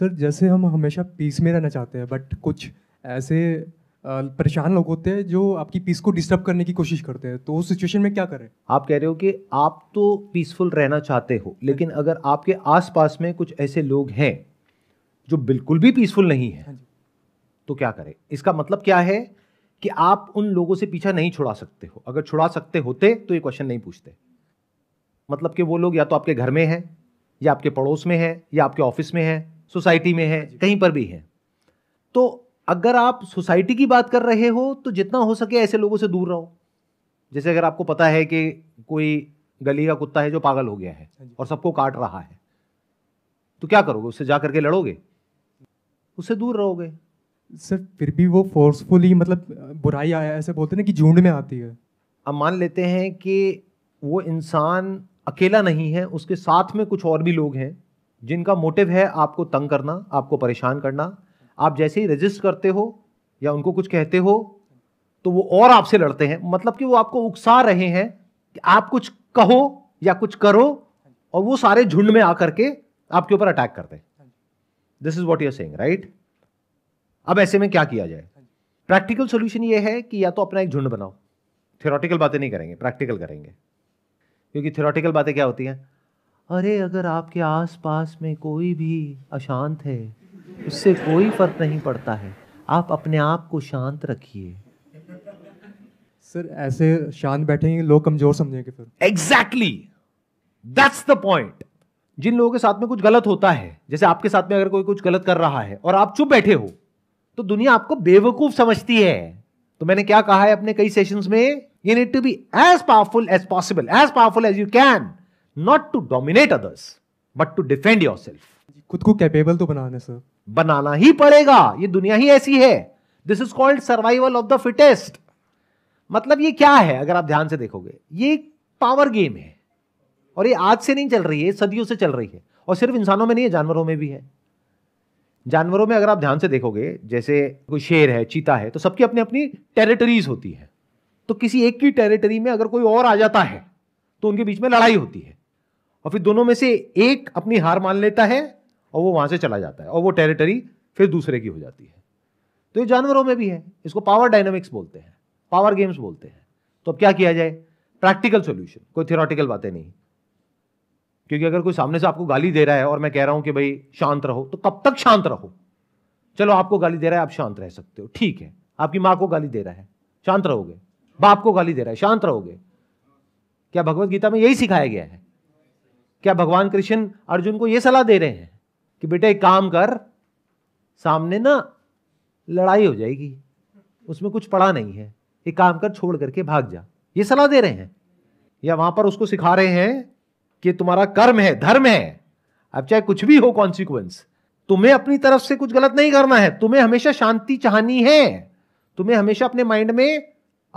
sir जैसे हम हमेशा पीस में रहना चाहते हैं बट कुछ ऐसे परेशान लोग होते हैं जो आपकी पीस को डिस्टर्ब करने की कोशिश करते हैं तो उस सिचुएशन में क्या करें आप कह रहे हो कि आप तो पीसफुल रहना चाहते हो लेकिन हाँ अगर आपके आसपास में कुछ ऐसे लोग हैं जो बिल्कुल भी पीसफुल नहीं है हाँ तो क्या करें इसका मतलब क्या है कि आप उन लोगों से पीछा नहीं छुड़ा सकते हो अगर छुड़ा सकते होते तो ये क्वेश्चन नहीं पूछते मतलब कि वो लोग या तो आपके घर में हैं या आपके पड़ोस में हैं या आपके ऑफिस में हैं सोसाइटी में है कहीं पर भी है तो अगर आप सोसाइटी की बात कर रहे हो तो जितना हो सके ऐसे लोगों से दूर रहो जैसे अगर आपको पता है कि कोई गली का कुत्ता है जो पागल हो गया है हाँ और सबको काट रहा है तो क्या करोगे उससे जा करके लड़ोगे उससे दूर रहोगे सर फिर भी वो फोर्सफुली मतलब बुराई आया ऐसे बोलते ना कि झूंड में आती है अब मान लेते हैं कि वो इंसान अकेला नहीं है उसके साथ में कुछ और भी लोग हैं जिनका मोटिव है आपको तंग करना आपको परेशान करना आप जैसे ही रजिस्ट करते हो या उनको कुछ कहते हो तो वो और आपसे लड़ते हैं मतलब कि वो आपको उकसा रहे हैं कि आप कुछ कहो या कुछ करो और वो सारे झुंड में आकर के आपके ऊपर अटैक करते हैं this is what you're saying right अब ऐसे में क्या किया जाए प्रैक्टिकल सोल्यूशन ये है कि या तो अपना एक झुंड बनाओ थियोरटिकल बातें नहीं करेंगे प्रैक्टिकल करेंगे क्योंकि थियोरटिकल बातें क्या होती हैं अरे अगर आपके आसपास में कोई भी अशांत है उससे कोई फ़र्क नहीं पड़ता है आप अपने आप को शांत रखिए सर ऐसे शांत बैठेंगे लोग कमज़ोर समझेंगे फिर एग्जैक्टली दैट्स द पॉइंट जिन लोगों के साथ में कुछ गलत होता है जैसे आपके साथ में अगर कोई कुछ गलत कर रहा है और आप चुप बैठे हो तो दुनिया आपको बेवकूफ समझती है तो मैंने क्या कहा है अपने कई सेशंस में you need to be as powerful as possible as powerful as you can not to dominate others but to defend yourself खुद को कैपेबल तो बनाना सर बनाना ही पड़ेगा ये दुनिया ही ऐसी है this is called survival of the fittest मतलब ये क्या है अगर आप ध्यान से देखोगे ये पावर गेम है और ये आज से नहीं चल रही है सदियों से चल रही है और सिर्फ इंसानों में नहीं है जानवरों में भी है जानवरों में अगर आप ध्यान से देखोगे जैसे कोई शेर है चीता है तो सबकी अपनी अपनी टेरिटरीज होती है तो किसी एक की टेरिटरी में अगर कोई और आ जाता है तो उनके बीच में लड़ाई होती है और फिर दोनों में से एक अपनी हार मान लेता है और वो वहां से चला जाता है और वो टेरिटरी फिर दूसरे की हो जाती है तो ये जानवरों में भी है इसको पावर डायनामिक्स बोलते हैं पावर गेम्स बोलते हैं तो अब क्या किया जाए प्रैक्टिकल सोल्यूशन कोई थियोरटिकल बातें नहीं क्योंकि अगर कोई सामने से आपको गाली दे रहा है और मैं कह रहा हूं कि भाई शांत रहो तो कब तक शांत रहो चलो आपको गाली दे रहा है आप शांत रह सकते हो ठीक है आपकी माँ को गाली दे रहा है शांत रहोगे बाप को गाली दे रहा है शांत रहोगे क्या भगवत गीता में यही सिखाया गया है क्या भगवान कृष्ण अर्जुन को यह सलाह दे रहे हैं कि बेटा एक काम कर सामने ना लड़ाई हो जाएगी उसमें कुछ पड़ा नहीं है एक काम कर छोड़ करके भाग जा ये सलाह दे रहे हैं या वहां पर उसको सिखा रहे हैं कि तुम्हारा कर्म है धर्म है अब चाहे कुछ भी हो कॉन्सिक्वेंस तुम्हें अपनी तरफ से कुछ गलत नहीं करना है तुम्हें हमेशा शांति चाहनी है तुम्हें हमेशा अपने माइंड में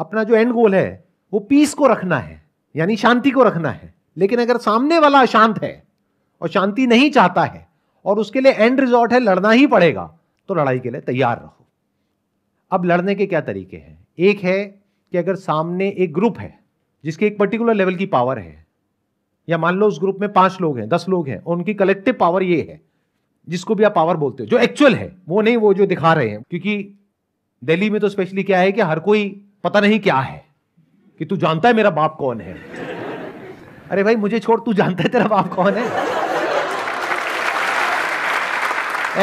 अपना जो एंड गोल है वो पीस को रखना है यानी शांति को रखना है लेकिन अगर सामने वाला अशांत है और शांति नहीं चाहता है और उसके लिए एंड रिजॉर्ट है लड़ना ही पड़ेगा तो लड़ाई के लिए तैयार रहो अब लड़ने के क्या तरीके हैं एक है कि अगर सामने एक ग्रुप है जिसके एक पर्टिकुलर लेवल की पावर है या मान लो उस ग्रुप में पांच लोग हैं दस लोग हैं उनकी कलेक्टिव पावर ये है जिसको भी आप पावर बोलते हो जो एक्चुअल है वो नहीं वो जो दिखा रहे हैं क्योंकि दिल्ली में तो स्पेशली क्या है कि हर कोई पता नहीं क्या है कि तू जानता है मेरा बाप कौन है अरे भाई मुझे छोड़ तू जानता है तेरा बाप कौन है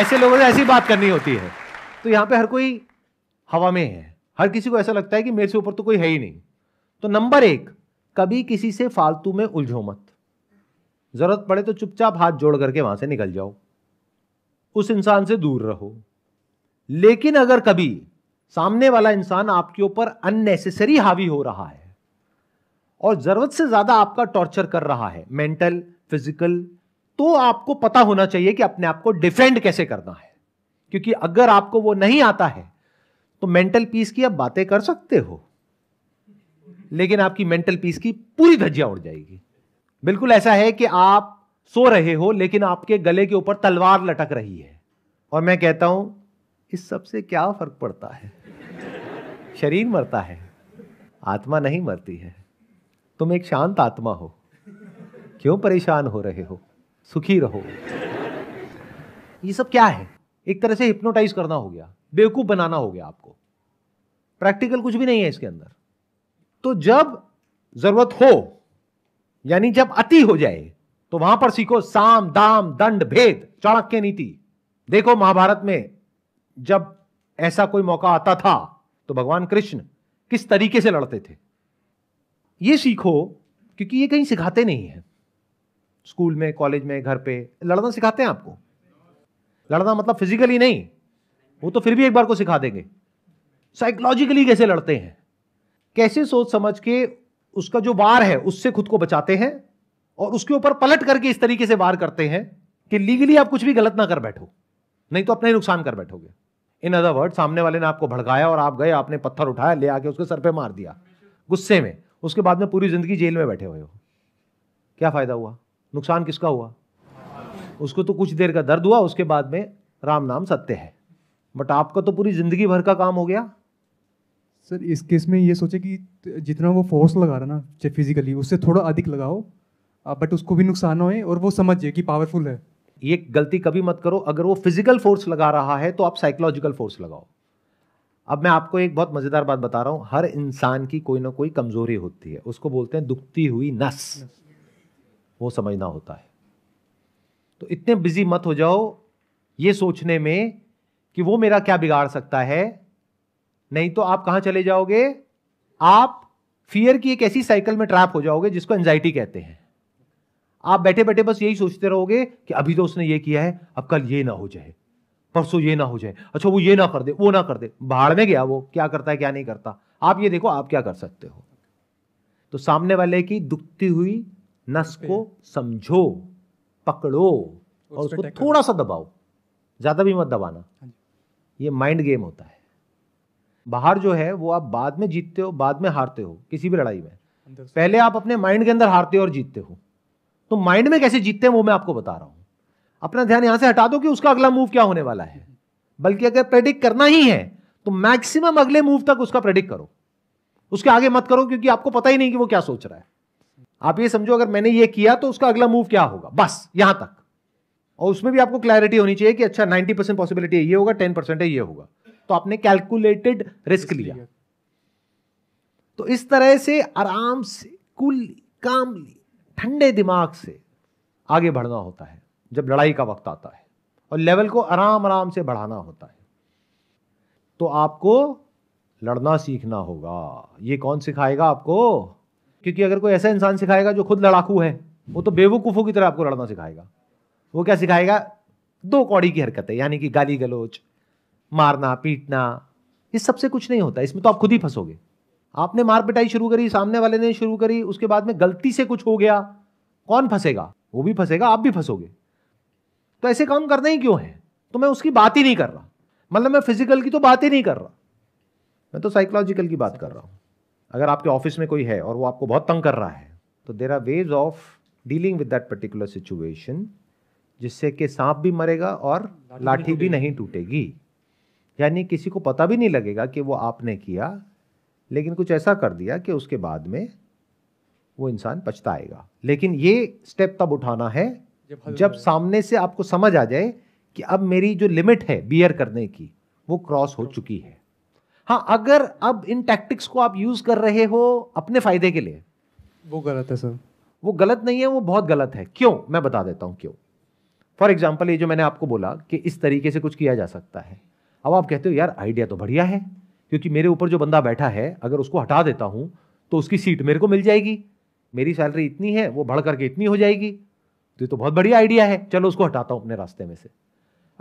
ऐसे लोगों से ऐसी बात करनी होती है तो यहां पे हर कोई हवा में है हर किसी को ऐसा लगता है कि मेरे से ऊपर तो कोई है ही नहीं तो नंबर एक कभी किसी से फालतू में उलझो मत जरूरत पड़े तो चुपचाप हाथ जोड़ करके वहां से निकल जाओ उस इंसान से दूर रहो लेकिन अगर कभी सामने वाला इंसान आपके ऊपर अननेसेसरी हावी हो रहा है और ज़रूरत से ज़्यादा आपका टॉर्चर कर रहा है मेंटल फिजिकल तो आपको पता होना चाहिए कि अपने आप को डिफेंड कैसे करना है क्योंकि अगर आपको वो नहीं आता है तो मेंटल पीस की आप बातें कर सकते हो लेकिन आपकी मेंटल पीस की पूरी धज्जिया उड़ जाएगी बिल्कुल ऐसा है कि आप सो रहे हो लेकिन आपके गले के ऊपर तलवार लटक रही है और मैं कहता हूं इस सब से क्या फर्क पड़ता है शरीर मरता है आत्मा नहीं मरती है तुम एक शांत आत्मा हो क्यों परेशान हो रहे हो सुखी रहो ये सब क्या है एक तरह से हिप्नोटाइज करना हो गया बेवकूफ बनाना हो गया आपको प्रैक्टिकल कुछ भी नहीं है इसके अंदर तो जब जरूरत हो यानी जब अति हो जाए तो वहां पर सीखो साम दाम दंड भेद चाणक्य नीति देखो महाभारत में जब ऐसा कोई मौका आता था तो भगवान कृष्ण किस तरीके से लड़ते थे ये सीखो क्योंकि ये कहीं सिखाते नहीं है स्कूल में कॉलेज में घर पे लड़ना सिखाते हैं आपको लड़ना मतलब फिजिकली नहीं वो तो फिर भी एक बार को सिखा देंगे साइकोलॉजिकली कैसे लड़ते हैं कैसे सोच समझ के उसका जो वार है उससे खुद को बचाते हैं और उसके ऊपर पलट करके इस तरीके से वार करते हैं कि लीगली आप कुछ भी गलत ना कर बैठो नहीं तो अपने ही नुकसान कर बैठोगे इन अदर वर्ड सामने वाले ने आपको भड़काया और आप गए आपने पत्थर उठाया ले आके उसके सर पे मार दिया गुस्से में उसके बाद में पूरी ज़िंदगी जेल में बैठे हुए हो क्या फ़ायदा हुआ नुकसान किसका हुआ उसको तो कुछ देर का दर्द हुआ उसके बाद में राम नाम सत्य है बट आपका तो पूरी ज़िंदगी भर का काम हो गया सर इस केस में ये सोचे कि जितना वो फोर्स लगा रहा ना चाहे फिजिकली उससे थोड़ा अधिक लगाओ बट उसको भी नुकसान होए और वो समझ जाए कि पावरफुल है ये गलती कभी मत करो अगर वो फिजिकल फोर्स लगा रहा है तो आप साइकोलॉजिकल फोर्स लगाओ अब मैं आपको एक बहुत मज़ेदार बात बता रहा हूं हर इंसान की कोई ना कोई कमज़ोरी होती है उसको बोलते हैं दुखती हुई नस वो समझना होता है तो इतने बिजी मत हो जाओ ये सोचने में कि वो मेरा क्या बिगाड़ सकता है नहीं तो आप कहां चले जाओगे आप फियर की एक ऐसी साइकिल में ट्रैप हो जाओगे जिसको एंजाइटी कहते हैं आप बैठे बैठे बस यही सोचते रहोगे कि अभी तो उसने ये किया है अब कल ये ना हो जाए परसों ये ना हो जाए अच्छा वो ये ना कर दे वो ना कर दे बाहर में गया वो क्या करता है क्या नहीं करता आप ये देखो आप क्या कर सकते हो तो सामने वाले की दुखती हुई नस को समझो पकड़ो और उसको थोड़ा सा दबाओ ज़्यादा भी मत दबाना हाँ ये माइंड गेम होता है बाहर जो है वो आप बाद में जीतते हो बाद में हारते हो किसी भी लड़ाई में पहले आप अपने माइंड के अंदर हारते हो और जीतते हो तो माइंड में कैसे जीतते हैं वो मैं आपको बता रहा हूं अपना ध्यान यहां से हटा दो कि उसका अगला मूव क्या होने वाला है बल्कि अगर प्रेडिक्ट करना ही है तो मैक्सिमम अगले मूव तक उसका प्रेडिक्ट करो उसके आगे मत करो क्योंकि आपको पता ही नहीं कि वो क्या सोच रहा है आप ये समझो अगर मैंने ये किया तो उसका अगला मूव क्या होगा बस यहां तक और उसमें भी आपको क्लैरिटी होनी चाहिए कि अच्छा 90 परसेंट पॉसिबिलिटी ये होगा 10 परसेंट ये होगा तो आपने कैलकुलेटेड रिस्क लिया तो इस तरह से आराम से कुल कामली ठंडे दिमाग से आगे बढ़ना होता है जब लड़ाई का वक्त आता है और लेवल को आराम आराम से बढ़ाना होता है तो आपको लड़ना सीखना होगा ये कौन सिखाएगा आपको क्योंकि अगर कोई ऐसा इंसान सिखाएगा जो खुद लड़ाकू है वो तो बेवकूफ़ों की तरह आपको लड़ना सिखाएगा वो क्या सिखाएगा दो कौड़ी की हरकतें यानी कि गाली गलोच मारना पीटना इस सबसे कुछ नहीं होता इसमें तो आप खुद ही फंसोगे आपने मार पिटाई शुरू करी सामने वाले ने शुरू करी उसके बाद में गलती से कुछ हो गया कौन फंसेगा वो भी फंसेगा आप भी फंसोगे तो ऐसे काम करने ही क्यों है तो मैं उसकी बात ही नहीं कर रहा मतलब मैं फिजिकल की तो बात ही नहीं कर रहा मैं तो साइकोलॉजिकल की बात कर रहा हूँ अगर आपके ऑफिस में कोई है और वो आपको बहुत तंग कर रहा है तो there are ways of dealing with that particular situation जिससे कि सांप भी मरेगा और लाठी भी नहीं टूटेगी यानी किसी को पता भी नहीं लगेगा कि वो आपने किया लेकिन कुछ ऐसा कर दिया कि उसके बाद में वो इंसान पछताएगा लेकिन ये स्टेप तब उठाना है जब सामने से आपको समझ आ जाए कि अब मेरी जो लिमिट है बियर करने की वो क्रॉस हो चुकी है हाँ अगर अब इन टैक्टिक्स को आप यूज कर रहे हो अपने फायदे के लिए वो गलत है सर वो गलत नहीं है वो बहुत गलत है क्यों मैं बता देता हूं क्यों फॉर एग्जाम्पल ये जो मैंने आपको बोला कि इस तरीके से कुछ किया जा सकता है अब आप कहते हो यार आइडिया तो बढ़िया है क्योंकि मेरे ऊपर जो बंदा बैठा है अगर उसको हटा देता हूं तो उसकी सीट मेरे को मिल जाएगी मेरी सैलरी इतनी है वो बढ़ करके इतनी हो जाएगी तो ये तो बहुत बढ़िया आइडिया है चलो उसको हटाता हूं अपने रास्ते में से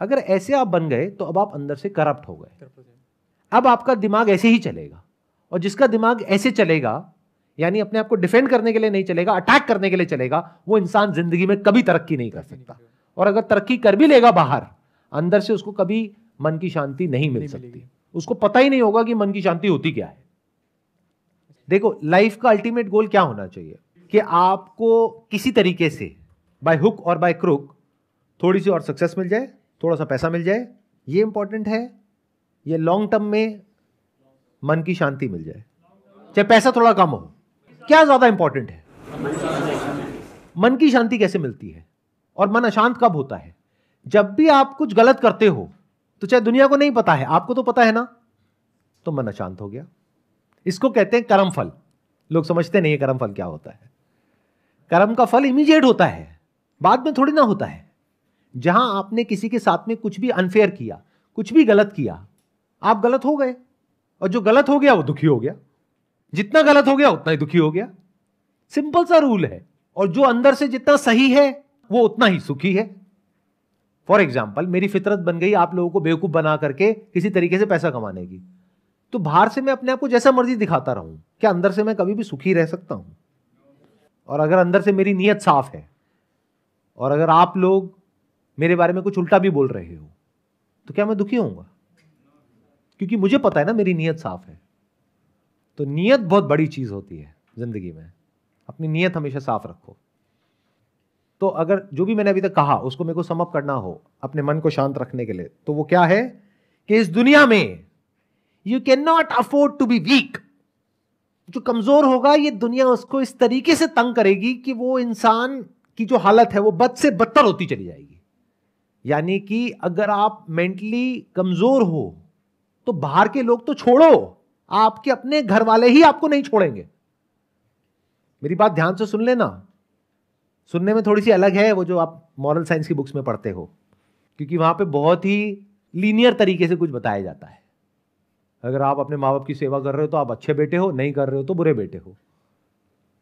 अगर ऐसे आप बन गए तो अब आप अंदर से करप्ट हो गए अब आपका दिमाग ऐसे ही चलेगा और जिसका दिमाग ऐसे चलेगा यानी अपने आप को डिफेंड करने के लिए नहीं चलेगा अटैक करने के लिए चलेगा वो इंसान जिंदगी में कभी तरक्की नहीं कर सकता और अगर तरक्की कर भी लेगा बाहर अंदर से उसको कभी मन की शांति नहीं मिल सकती उसको पता ही नहीं होगा कि मन की शांति होती क्या है देखो लाइफ का अल्टीमेट गोल क्या होना चाहिए कि आपको किसी तरीके से बाय हुक और बाय क्रुक थोड़ी सी और सक्सेस मिल जाए थोड़ा सा पैसा मिल जाए ये इंपॉर्टेंट है ये लॉन्ग टर्म में मन की शांति मिल जाए चाहे पैसा थोड़ा कम हो क्या ज़्यादा इंपॉर्टेंट है मन की शांति कैसे मिलती है और मन अशांत कब होता है जब भी आप कुछ गलत करते हो तो चाहे दुनिया को नहीं पता है आपको तो पता है ना तो मन अशांत हो गया इसको कहते हैं कर्म फल लोग समझते नहीं है कर्म फल क्या होता है कर्म का फल इमीजिएट होता है बाद में थोड़ी ना होता है जहां आपने किसी के साथ में कुछ भी अनफेयर किया कुछ भी गलत किया आप गलत हो गए और जो गलत हो गया वो दुखी हो गया जितना गलत हो गया उतना ही दुखी हो गया सिंपल सा रूल है और जो अंदर से जितना सही है वो उतना ही सुखी है फॉर एग्जाम्पल मेरी फितरत बन गई आप लोगों को बेवकूफ़ बना करके किसी तरीके से पैसा कमाने की तो बाहर से मैं अपने आप को जैसा मर्जी दिखाता रहूं क्या अंदर से मैं कभी भी सुखी रह सकता हूं और अगर अंदर से मेरी नीयत साफ है और अगर आप लोग मेरे बारे में कुछ उल्टा भी बोल रहे हो तो क्या मैं दुखी होऊंगा क्योंकि मुझे पता है ना मेरी नीयत साफ है तो नीयत बहुत बड़ी चीज़ होती है ज़िंदगी में अपनी नीयत हमेशा साफ रखो तो अगर जो भी मैंने अभी तक कहा उसको मेरे को समअप करना हो अपने मन को शांत रखने के लिए तो वो क्या है कि इस दुनिया में you can not afford to be weak जो कमजोर होगा ये दुनिया उसको इस तरीके से तंग करेगी कि वो इंसान की जो हालत है वो बद से बदतर होती चली जाएगी यानी कि अगर आप मेंटली कमज़ोर हो तो बाहर के लोग तो छोड़ो आपके अपने घर वाले ही आपको नहीं छोड़ेंगे मेरी बात ध्यान से सुन लेना सुनने में थोड़ी सी अलग है वो जो आप मॉरल साइंस की बुक्स में पढ़ते हो क्योंकि वहां पे बहुत ही लीनियर तरीके से कुछ बताया जाता है अगर आप अपने माँ बाप की सेवा कर रहे हो तो आप अच्छे बेटे हो नहीं कर रहे हो तो बुरे बेटे हो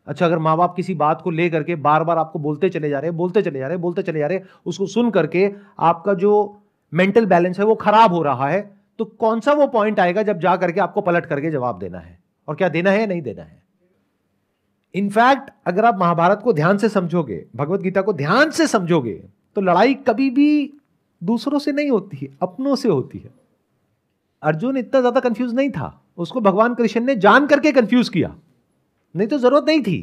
अच्छा अगर माँ बाप किसी बात को ले करके बार बार आपको बोलते चले जा रहे बोलते चले जा रहे बोलते चले जा रहे उसको सुन करके आपका जो मेंटल बैलेंस है वो खराब हो रहा है तो कौन सा वो पॉइंट आएगा जब जा करके आपको पलट करके जवाब देना है और क्या देना है या नहीं देना है इनफैक्ट अगर आप महाभारत को ध्यान से समझोगे भगवत गीता को ध्यान से समझोगे तो लड़ाई कभी भी दूसरों से नहीं होती है अपनों से होती है अर्जुन इतना ज्यादा कंफ्यूज नहीं था उसको भगवान कृष्ण ने जान करके कंफ्यूज किया नहीं तो जरूरत नहीं थी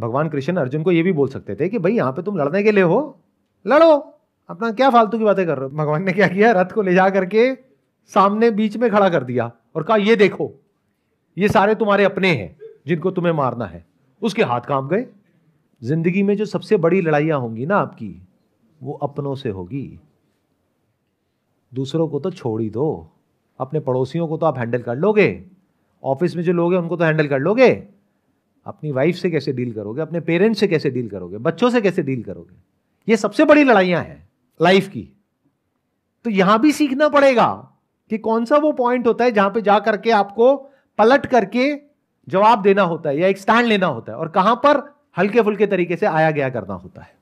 भगवान कृष्ण अर्जुन को यह भी बोल सकते थे कि भाई यहां पे तुम लड़ने के लिए हो लड़ो अपना क्या फालतू की बातें कर रहे हो भगवान ने क्या किया रथ को ले जा करके सामने बीच में खड़ा कर दिया और कहा ये देखो ये सारे तुम्हारे अपने हैं जिनको तुम्हें मारना है उसके हाथ कांप गए जिंदगी में जो सबसे बड़ी लड़ाइयां होंगी ना आपकी वो अपनों से होगी दूसरों को तो छोड़ ही दो अपने पड़ोसियों को तो आप हैंडल कर लोगे ऑफिस में जो लोग हैं उनको तो हैंडल कर लोगे अपनी वाइफ से कैसे डील करोगे अपने पेरेंट्स से कैसे डील करोगे बच्चों से कैसे डील करोगे ये सबसे बड़ी लड़ाइयां हैं लाइफ की तो यहां भी सीखना पड़ेगा कि कौन सा वो पॉइंट होता है जहां पे जा करके आपको पलट करके जवाब देना होता है या एक स्टैंड लेना होता है और कहां पर हल्के फुल्के तरीके से आया गया करना होता है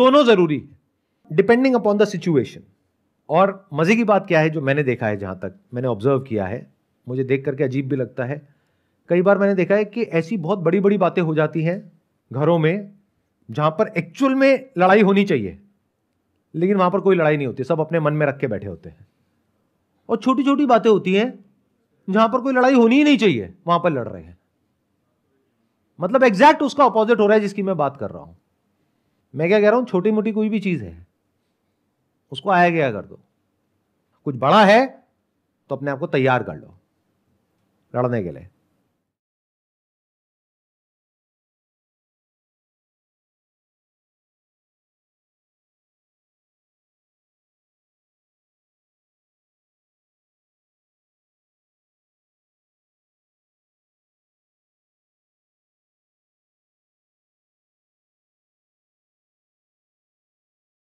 दोनों जरूरी है डिपेंडिंग अपॉन द सिचुएशन और मजे की बात क्या है जो मैंने देखा है जहां तक मैंने ऑब्जर्व किया है मुझे देख करके अजीब भी लगता है कई बार मैंने देखा है कि ऐसी बहुत बड़ी बड़ी बातें हो जाती हैं घरों में जहां पर एक्चुअल में लड़ाई होनी चाहिए लेकिन वहां पर कोई लड़ाई नहीं होती सब अपने मन में रख के बैठे होते हैं और छोटी छोटी बातें होती हैं जहां पर कोई लड़ाई होनी ही नहीं चाहिए वहां पर लड़ रहे हैं मतलब एग्जैक्ट उसका अपोजिट हो रहा है जिसकी मैं बात कर रहा हूं मैं क्या कह रहा हूं छोटी मोटी कोई भी चीज है उसको आया गया कर दो कुछ बड़ा है तो अपने आप को तैयार कर लो लड़ने के लिए